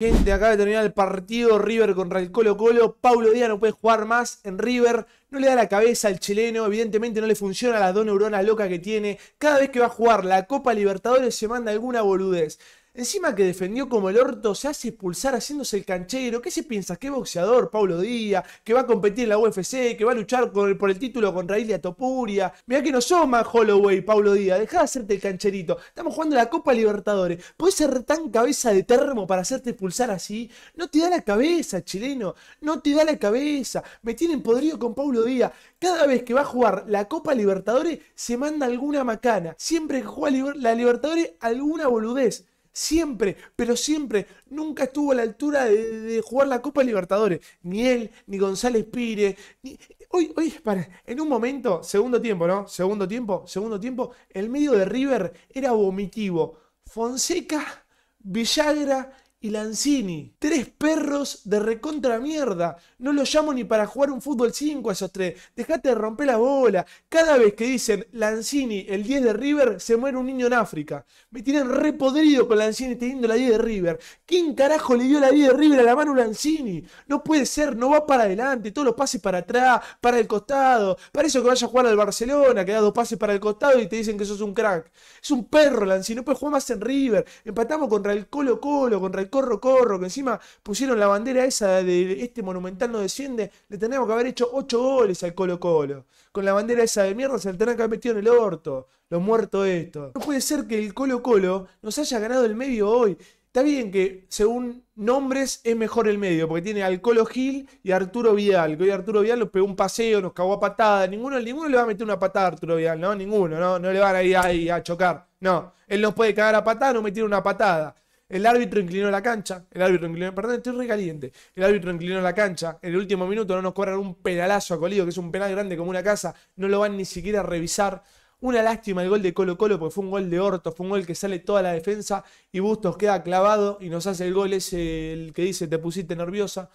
Gente, acaba de terminar el partido River contra el Colo Colo. Paulo Díaz no puede jugar más en River. No le da la cabeza al chileno. Evidentemente no le funciona la dos neuronas locas que tiene. Cada vez que va a jugar la Copa Libertadores se manda alguna boludez. Encima que defendió como el orto, se hace expulsar haciéndose el canchero. ¿Qué se piensa? ¿Qué boxeador? Paulo Díaz, que va a competir en la UFC, que va a luchar por el título contra Ilia Topuria. mira que no somos Holloway, Paulo Díaz. deja de hacerte el cancherito. Estamos jugando la Copa Libertadores. puedes ser tan cabeza de termo para hacerte expulsar así? No te da la cabeza, chileno. No te da la cabeza. Me tienen podrido con Paulo Díaz. Cada vez que va a jugar la Copa Libertadores, se manda alguna macana. Siempre que juega la Libertadores, alguna boludez. Siempre, pero siempre, nunca estuvo a la altura de, jugar la Copa Libertadores. Ni él, ni González Pire. Ni... Hoy, hoy, para, en un momento, segundo tiempo, ¿no? Segundo tiempo, segundo tiempo, el medio de River era vomitivo. Fonseca, Villagra y Lanzini. Tres perros de recontra mierda. No los llamo ni para jugar un fútbol 5 a esos tres. Dejate de romper la bola. Cada vez que dicen Lanzini, el 10 de River, se muere un niño en África. Me tienen repodrido con Lanzini teniendo la 10 de River. ¿Quién carajo le dio la 10 de River a la mano Lanzini? No puede ser, no va para adelante. Todos los pases para atrás, para el costado. Para eso que vaya a jugar al Barcelona, que da dos pases para el costado y te dicen que sos un crack. Es un perro Lanzini, no puede jugar más en River. Empatamos contra el Colo Colo, contra el corro, corro, que encima pusieron la bandera esa de este monumental no desciende, le tenemos que haber hecho 8 goles al Colo Colo. Con la bandera esa de mierda se le tendrá que haber metido en el orto. lo muerto esto. No puede ser que el Colo Colo nos haya ganado el medio hoy. Está bien que según nombres es mejor el medio, porque tiene al Colo Gil y Arturo Vidal. Que hoy Arturo Vidal nos pegó un paseo, nos cagó a patada. Ninguno, ninguno le va a meter una patada a Arturo Vidal, ¿no? Ninguno, ¿no? No le van a ir ahí a chocar. No, él nos puede cagar a patada, no meter una patada. El árbitro inclinó la cancha, el árbitro inclinó, perdón, estoy caliente. El árbitro inclinó la cancha, en el último minuto no nos cobran un penalazo a Colido, que es un penal grande como una casa, no lo van ni siquiera a revisar. Una lástima el gol de Colo Colo, porque fue un gol de Horto, fue un gol que sale toda la defensa y Bustos queda clavado y nos hace el gol es el que dice te pusiste nerviosa.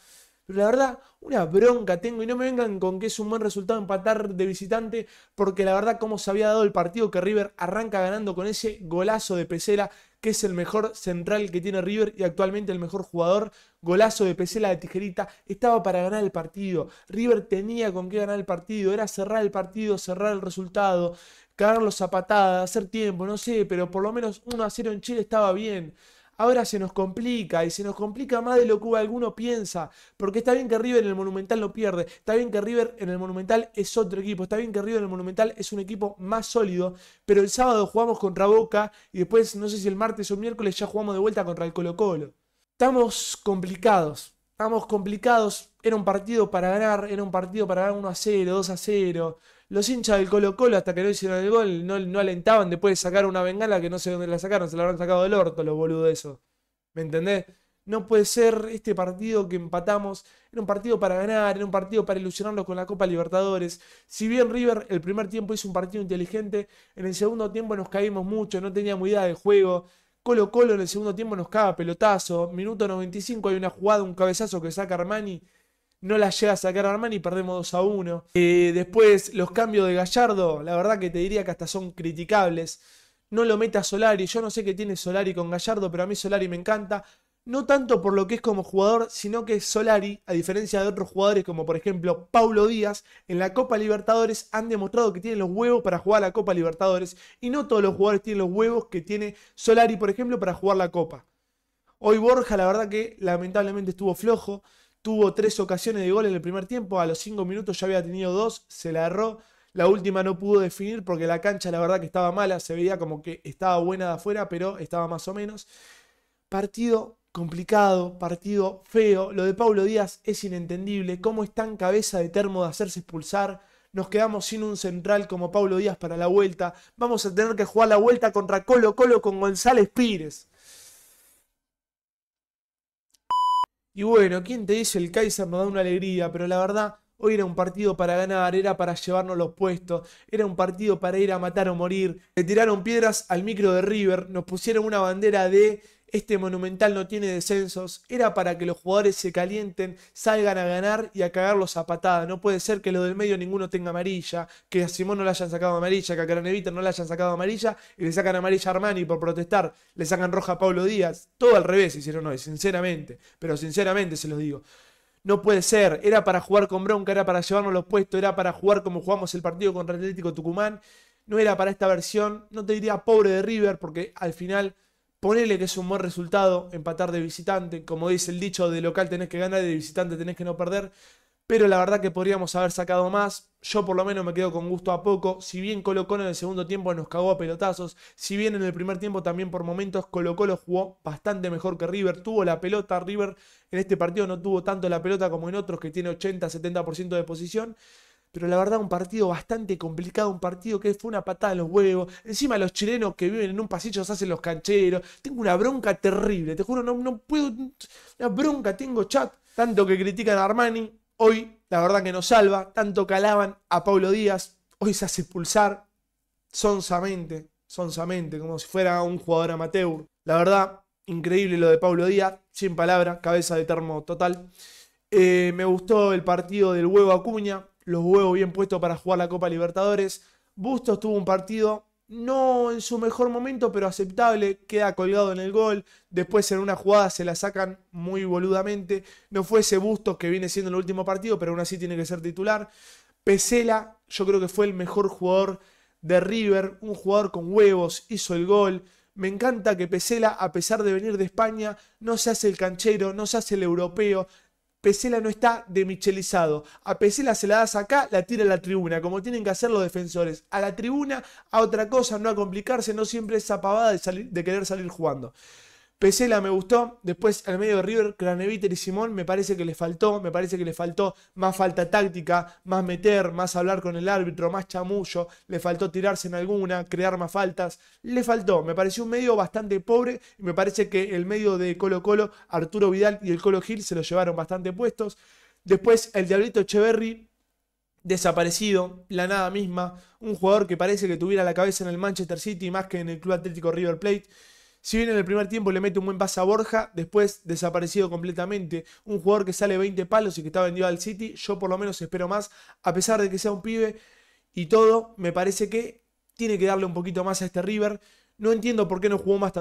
Pero la verdad, una bronca tengo y no me vengan con que es un buen resultado empatar de visitante, porque la verdad, como se había dado el partido que River arranca ganando con ese golazo de Pesera, que es el mejor central que tiene River y actualmente el mejor jugador. Golazo de Pesela de Tijerita, estaba para ganar el partido. River tenía con qué ganar el partido, era cerrar el partido, cerrar el resultado, cagarlos a patadas, hacer tiempo, no sé, pero por lo menos 1 a 0 en Chile estaba bien ahora se nos complica y se nos complica más de lo que alguno piensa, porque está bien que River en el Monumental lo pierde, está bien que River en el Monumental es otro equipo, está bien que River en el Monumental es un equipo más sólido, pero el sábado jugamos contra Boca y después no sé si el martes o miércoles ya jugamos de vuelta contra el Colo Colo. Estamos complicados, estamos complicados, era un partido para ganar, era un partido para ganar 1 a 0, 2 a 0. Los hinchas del Colo Colo hasta que no hicieron el gol no, alentaban después de sacar una bengala que no sé dónde la sacaron, se la habrán sacado del orto los de eso. ¿Me entendés? No puede ser este partido que empatamos. Era un partido para ganar, era un partido para ilusionarlos con la Copa Libertadores. Si bien River el primer tiempo hizo un partido inteligente, en el segundo tiempo nos caímos mucho, no teníamos idea de juego. Colo Colo en el segundo tiempo nos caga pelotazo. Minuto 95 hay una jugada, un cabezazo que saca Armani no la llega a sacar Armani y perdemos 2 a 1. Eh, después, los cambios de Gallardo, la verdad que te diría que hasta son criticables. No lo meta Solari, yo no sé qué tiene Solari con Gallardo, pero a mí Solari me encanta. No tanto por lo que es como jugador, sino que Solari, a diferencia de otros jugadores como por ejemplo Paulo Díaz, en la Copa Libertadores han demostrado que tienen los huevos para jugar la Copa Libertadores y no todos los jugadores tienen los huevos que tiene Solari, por ejemplo, para jugar la Copa. Hoy Borja, la verdad que lamentablemente estuvo flojo. Tuvo tres ocasiones de gol en el primer tiempo, a los cinco minutos ya había tenido dos, se la erró. La última no pudo definir porque la cancha la verdad que estaba mala, se veía como que estaba buena de afuera, pero estaba más o menos. Partido complicado, partido feo. Lo de Paulo Díaz es inentendible. ¿Cómo está en cabeza de termo de hacerse expulsar? Nos quedamos sin un central como Paulo Díaz para la vuelta. Vamos a tener que jugar la vuelta contra Colo Colo con González Pires. Y bueno, ¿quién te dice? El Kaiser nos da una alegría, pero la verdad, hoy era un partido para ganar, era para llevarnos los puestos, era un partido para ir a matar o morir. Le tiraron piedras al micro de River, nos pusieron una bandera de este monumental no tiene descensos, era para que los jugadores se calienten, salgan a ganar y a cagarlos a patada. No puede ser que lo del medio ninguno tenga amarilla, que a Simón no le hayan sacado amarilla, que a Caranevita no le hayan sacado amarilla y le sacan amarilla a Armani por protestar, le sacan roja a Pablo Díaz. Todo al revés hicieron hoy, sinceramente, pero sinceramente se los digo. No puede ser, era para jugar con bronca, era para llevarnos los puestos, era para jugar como jugamos el partido contra Atlético Tucumán no era para esta versión, no te diría pobre de River, porque al final Ponele que es un buen resultado empatar de visitante. Como dice el dicho, de local tenés que ganar y de visitante tenés que no perder. Pero la verdad que podríamos haber sacado más. Yo por lo menos me quedo con gusto a poco. Si bien Colo Colo en el segundo tiempo nos cagó a pelotazos. Si bien en el primer tiempo también por momentos Colo Colo jugó bastante mejor que River. Tuvo la pelota. River en este partido no tuvo tanto la pelota como en otros que tiene 80-70% de posición pero la verdad un partido bastante complicado, un partido que fue una patada en los huevos, encima los chilenos que viven en un pasillo se hacen los cancheros, tengo una bronca terrible, te juro, no, no puedo, una bronca, tengo chat, tanto que critican a Armani, hoy la verdad que nos salva, tanto que alaban a Pablo Díaz, hoy se hace pulsar sonsamente, sonsamente, como si fuera un jugador amateur, la verdad, increíble lo de Pablo Díaz, sin palabras, cabeza de termo total. Eh, me gustó el partido del huevo Acuña, los huevos bien puestos para jugar la Copa Libertadores. Bustos tuvo un partido no en su mejor momento, pero aceptable, queda colgado en el gol, después en una jugada se la sacan muy boludamente, no fue ese Bustos que viene siendo el último partido, pero aún así tiene que ser titular. Pesela, yo creo que fue el mejor jugador de River, un jugador con huevos, hizo el gol. Me encanta que Pesela, a pesar de venir de España, no se hace el canchero, no se hace el europeo, Pesela no está demichelizado. A Pesela se la das acá, la tira a la tribuna, como tienen que hacer los defensores. A la tribuna, a otra cosa, no a complicarse, no siempre esa pavada de, de querer salir jugando. Pesela me gustó. Después el medio de River, Craneviter y Simón me parece que le faltó. Me parece que le faltó más falta táctica, más meter, más hablar con el árbitro, más chamullo. Le faltó tirarse en alguna, crear más faltas. Le faltó. Me pareció un medio bastante pobre. Y me parece que el medio de Colo Colo, Arturo Vidal y el Colo Gil se lo llevaron bastante puestos. Después el Diablito Echeverry desaparecido, la nada misma, un jugador que parece que tuviera la cabeza en el Manchester City más que en el Club Atlético River Plate. Si bien en el primer tiempo le mete un buen pase a Borja, después desaparecido completamente, un jugador que sale 20 palos y que está vendido al City, yo por lo menos espero más, a pesar de que sea un pibe y todo, me parece que tiene que darle un poquito más a este River. No entiendo por qué no jugó más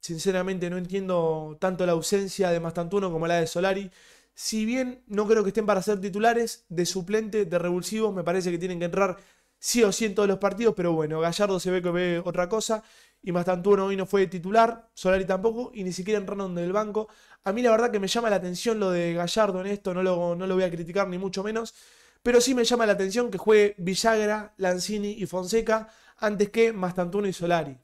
sinceramente no entiendo tanto la ausencia de Mastantuono como la de Solari. Si bien no creo que estén para ser titulares, de suplente, de revulsivos, me parece que tienen que entrar sí o sí en todos los partidos, pero bueno, Gallardo se ve que ve otra cosa. Y Mastantuono hoy no fue titular, Solari tampoco, y ni siquiera entraron del banco. A mí la verdad que me llama la atención lo de Gallardo en esto, no lo, no lo voy a criticar ni mucho menos. Pero sí me llama la atención que juegue Villagra, Lanzini y Fonseca antes que Mastantuono y Solari.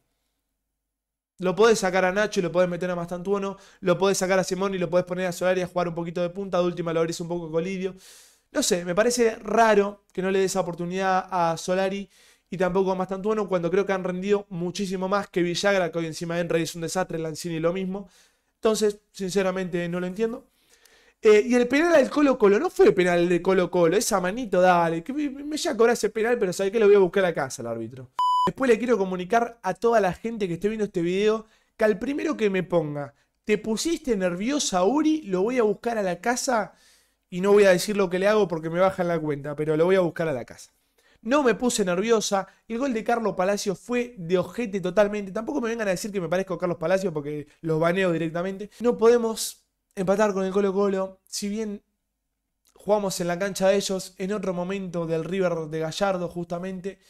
Lo podés sacar a Nacho y lo podés meter a Mastantuono, lo podés sacar a Simón y lo podés poner a Solari a jugar un poquito de punta, de última lo abrís un poco Lidio. No sé, me parece raro que no le des oportunidad a Solari y tampoco a Mastantuono cuando creo que han rendido muchísimo más que Villagra, que hoy encima Henry es un desastre, Lanzini lo mismo. Entonces, sinceramente, no lo entiendo. Eh, y el penal al Colo Colo, no fue penal de Colo Colo, esa manito, dale, que me, ya ese penal, pero sabe que lo voy a buscar a casa el árbitro. Después le quiero comunicar a toda la gente que esté viendo este video que al primero que me ponga, te pusiste nerviosa, Uri, lo voy a buscar a la casa y no voy a decir lo que le hago porque me bajan la cuenta, pero lo voy a buscar a la casa. No me puse nerviosa. El gol de Carlos Palacios fue de ojete totalmente. Tampoco me vengan a decir que me parezco a Carlos Palacios porque los baneo directamente. No podemos empatar con el Colo Colo. Si bien jugamos en la cancha de ellos, en otro momento del River de Gallardo justamente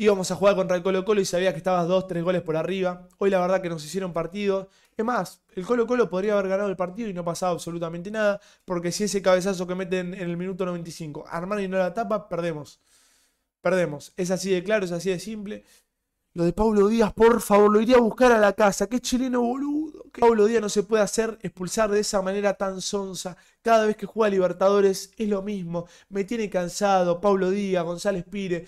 íbamos a jugar contra el Colo Colo y sabía que estabas dos, tres goles por arriba. Hoy la verdad que nos hicieron partido. Es más, el Colo Colo podría haber ganado el partido y no pasaba absolutamente nada, porque si ese cabezazo que meten en el minuto 95 y no la tapa, perdemos. Perdemos. Es así de claro, es así de simple. Lo de Pablo Díaz, por favor, lo iría a buscar a la casa. Qué chileno boludo. Que Pablo Díaz no se puede hacer expulsar de esa manera tan sonza. Cada vez que juega Libertadores es lo mismo. Me tiene cansado. Pablo Díaz, González Pire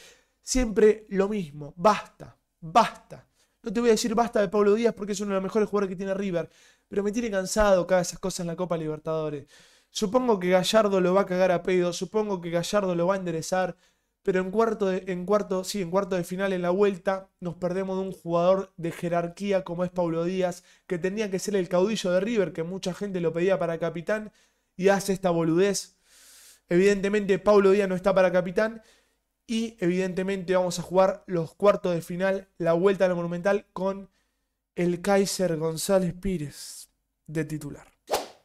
siempre lo mismo, basta, basta. No te voy a decir basta de Pablo Díaz porque es uno de los mejores jugadores que tiene River, pero me tiene cansado cada esas cosas en la Copa Libertadores. Supongo que Gallardo lo va a cagar a pedo, supongo que Gallardo lo va a enderezar, pero en cuarto de, en cuarto, sí, en cuarto de final en la vuelta nos perdemos de un jugador de jerarquía como es Pablo Díaz, que tenía que ser el caudillo de River, que mucha gente lo pedía para capitán, y hace esta boludez. Evidentemente Pablo Díaz no está para capitán y evidentemente vamos a jugar los cuartos de final, la vuelta a la Monumental con el Kaiser González Pires de titular.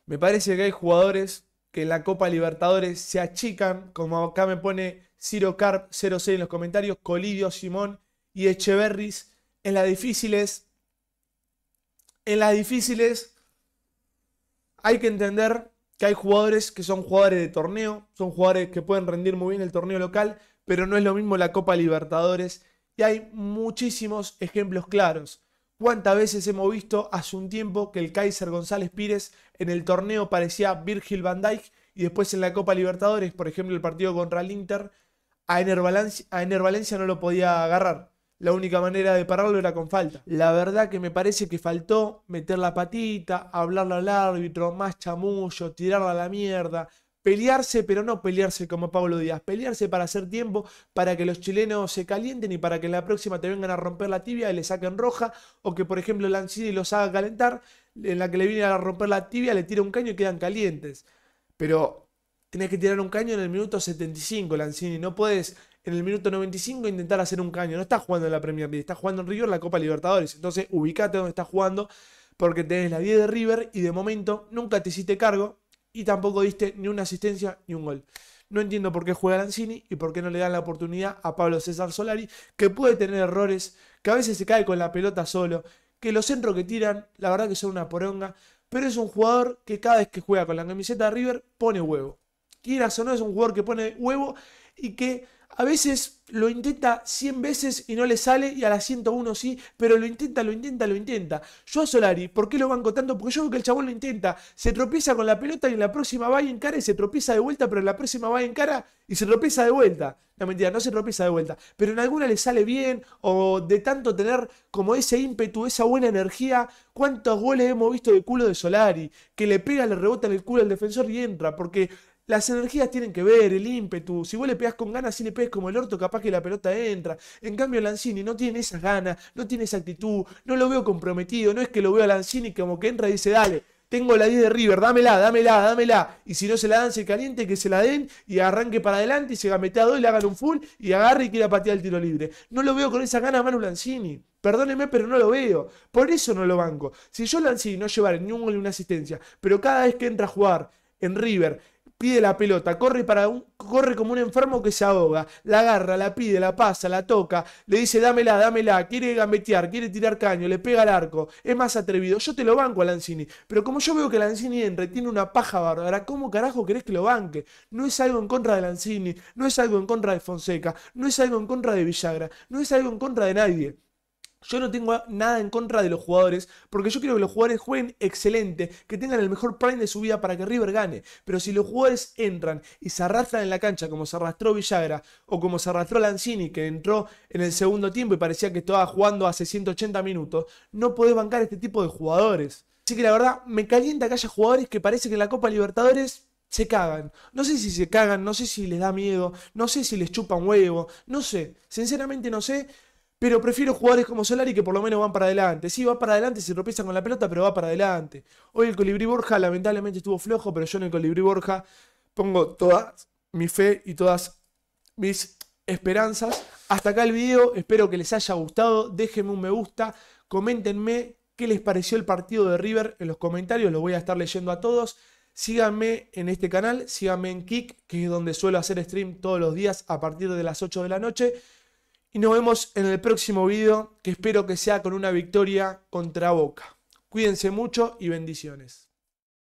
Me parece que hay jugadores que en la Copa Libertadores se achican, como acá me pone Ciro Carp 06 en los comentarios, Colidio, Simón y Echeverris. En las difíciles, en las difíciles hay que entender que hay jugadores que son jugadores de torneo, son jugadores que pueden rendir muy bien el torneo local, pero no es lo mismo la Copa Libertadores. Y hay muchísimos ejemplos claros. ¿Cuántas veces hemos visto hace un tiempo que el Kaiser González Pires en el torneo parecía Virgil van Dijk y después en la Copa Libertadores, por ejemplo, el partido contra el Inter, a Ener, Valencia, no lo podía agarrar? La única manera de pararlo era con falta. La verdad que me parece que faltó meter la patita, hablarle al árbitro, más chamullo, tirarla a la mierda, Pelearse, pero no pelearse como Pablo Díaz, pelearse para hacer tiempo, para que los chilenos se calienten y para que en la próxima te vengan a romper la tibia y le saquen roja, o que por ejemplo Lancini los haga calentar, en la que le viene a romper la tibia, le tira un caño y quedan calientes. Pero tenés que tirar un caño en el minuto 75, Lanzini, no puedes en el minuto 95 intentar hacer un caño, no estás jugando en la Premier League, estás jugando en River la Copa Libertadores, entonces ubicate donde estás jugando porque tenés la 10 de River y de momento nunca te hiciste cargo, y tampoco diste ni una asistencia ni un gol. No entiendo por qué juega Lanzini y por qué no le dan la oportunidad a Pablo César Solari, que puede tener errores, que a veces se cae con la pelota solo, que los centros que tiran, la verdad que son una poronga, pero es un jugador que cada vez que juega con la camiseta de River pone huevo. Quieras o no, es un jugador que pone huevo y que a veces lo intenta 100 veces y no le sale, y a la 101 sí, pero lo intenta, lo intenta, lo intenta. Yo a Solari, ¿por qué lo banco tanto? Porque yo veo que el chabón lo intenta. Se tropieza con la pelota y en la próxima va en cara y se tropieza de vuelta, pero en la próxima va en cara y se tropieza de vuelta. La mentira, no se tropieza de vuelta. Pero en alguna le sale bien, o de tanto tener como ese ímpetu, esa buena energía. ¿Cuántos goles hemos visto de culo de Solari? Que le pega, le rebota en el culo al defensor y entra, porque las energías tienen que ver, el ímpetu. Si vos le pegás con ganas, si le pegás como el orto, capaz que la pelota entra. En cambio, Lanzini no tiene esas ganas, no tiene esa actitud, no lo veo comprometido. No es que lo veo a Lanzini como que entra y dice, dale, tengo la 10 de River, dámela, dámela, dámela. Y si no se la dan, se caliente, que se la den y arranque para adelante y se gamete a dos y le hagan un full y agarre y quiera patear el tiro libre. No lo veo con esa gana Manu Lanzini. Perdóneme, pero no lo veo. Por eso no lo banco. Si yo Lanzini no llevara ni un gol ni una asistencia, pero cada vez que entra a jugar en River pide la pelota, corre, para corre como un enfermo que se ahoga, la agarra, la pide, la pasa, la toca, le dice dámela, dámela, quiere gambetear, quiere tirar caño, le pega al arco, es más atrevido. Yo te lo banco a Lanzini, pero como yo veo que Lanzini entra tiene una paja bárbara, ¿cómo carajo querés que lo banque? No es algo en contra de Lanzini, no es algo en contra de Fonseca, no es algo en contra de Villagra, no es algo en contra de nadie. Yo no tengo nada en contra de los jugadores, porque yo quiero que los jugadores jueguen excelente, que tengan el mejor prime de su vida para que River gane. Pero si los jugadores entran y se arrastran en la cancha como se arrastró Villagra o como se arrastró Lanzini, que entró en el segundo tiempo y parecía que estaba jugando hace 180 minutos, no podés bancar este tipo de jugadores. Así que la verdad, me calienta que haya jugadores que parece que en la Copa Libertadores se cagan. No sé si se cagan, no sé si les da miedo, no sé si les chupan huevo, no sé. Sinceramente no sé. Pero prefiero jugadores como Solari que por lo menos van para adelante. Sí, va para adelante, se tropieza con la pelota, pero va para adelante. Hoy el Colibrí Borja lamentablemente estuvo flojo, pero yo en el Colibrí Borja pongo toda mi fe y todas mis esperanzas. Hasta acá el video, espero que les haya gustado. Déjenme un me gusta, coméntenme qué les pareció el partido de River en los comentarios, lo voy a estar leyendo a todos. Síganme en este canal, síganme en Kick, que es donde suelo hacer stream todos los días a partir de las 8 de la noche. Y nos vemos en el próximo video, que espero que sea con una victoria contra Boca. Cuídense mucho y bendiciones.